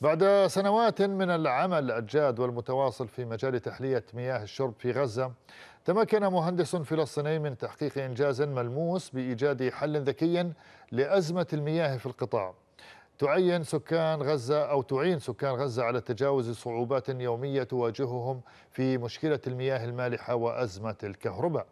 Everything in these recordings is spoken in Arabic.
بعد سنوات من العمل الجاد والمتواصل في مجال تحلية مياه الشرب في غزة تمكن مهندس فلسطيني من تحقيق إنجاز ملموس بإيجاد حل ذكي لأزمة المياه في القطاع تعين سكان غزة أو تعين سكان غزة على تجاوز صعوبات يومية تواجههم في مشكلة المياه المالحة وأزمة الكهرباء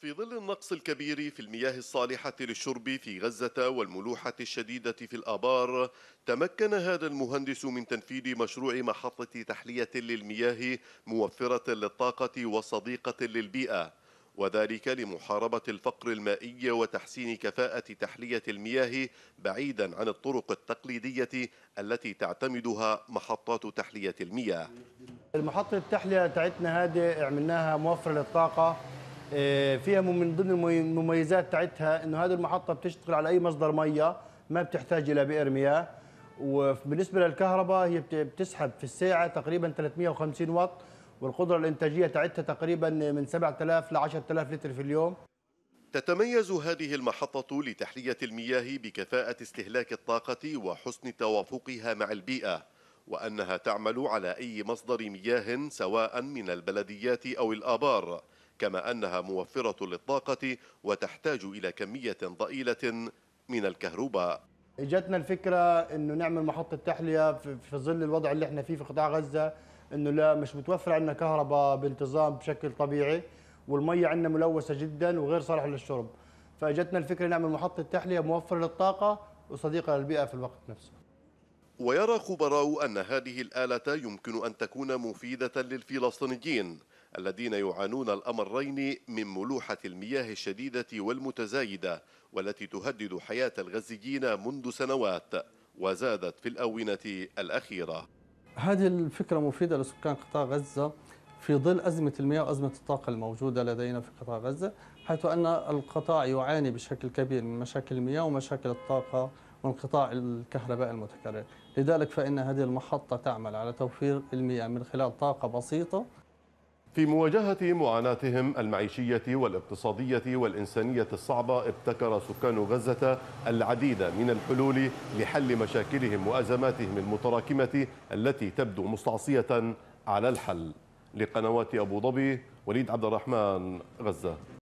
في ظل النقص الكبير في المياه الصالحة للشرب في غزة والملوحة الشديدة في الآبار تمكن هذا المهندس من تنفيذ مشروع محطة تحلية للمياه موفرة للطاقة وصديقة للبيئة وذلك لمحاربة الفقر المائي وتحسين كفاءة تحلية المياه بعيدا عن الطرق التقليدية التي تعتمدها محطات تحلية المياه المحطة التحلية تاعتنا هذه عملناها موفرة للطاقة آه، فيها من ضمن المميزات تاعتها انه هذه المحطه بتشتغل على اي مصدر ميه ما بتحتاج الى بئر مياه وبالنسبه للكهرباء هي بتسحب في الساعه تقريبا 350 واط والقدره الانتاجيه تاعتها تقريبا من 7000 ل 10000 لتر في اليوم تتميز هذه المحطة لتحلية المياه بكفاءة استهلاك الطاقة وحسن توافقها مع البيئة وأنها تعمل على أي مصدر مياه سواء من البلديات أو الآبار كما أنها موفرة للطاقة وتحتاج إلى كمية ضئيلة من الكهرباء اجتنا الفكره انه نعمل محطه تحليه في ظل الوضع اللي احنا فيه في قطاع غزه انه لا مش متوفر عندنا كهرباء بانتظام بشكل طبيعي والميه عندنا ملوثه جدا وغير صالحه للشرب فاجتنا الفكره نعمل محطه تحليه موفره للطاقه وصديقه للبيئه في الوقت نفسه ويرى خبراء أن هذه الآلة يمكن أن تكون مفيدة للفلسطينيين الذين يعانون الأمرين من ملوحة المياه الشديدة والمتزايدة والتي تهدد حياة الغزيين منذ سنوات وزادت في الآونة الأخيرة هذه الفكرة مفيدة لسكان قطاع غزة في ظل أزمة المياه وأزمة الطاقة الموجودة لدينا في قطاع غزة حيث أن القطاع يعاني بشكل كبير من مشاكل المياه ومشاكل الطاقة وانقطاع الكهرباء المتكرر لذلك فإن هذه المحطة تعمل على توفير المياه من خلال طاقة بسيطة في مواجهة معاناتهم المعيشية والاقتصادية والإنسانية الصعبة ابتكر سكان غزة العديد من الحلول لحل مشاكلهم وأزماتهم المتراكمة التي تبدو مستعصية على الحل لقنوات أبو ظبي وليد عبد الرحمن غزة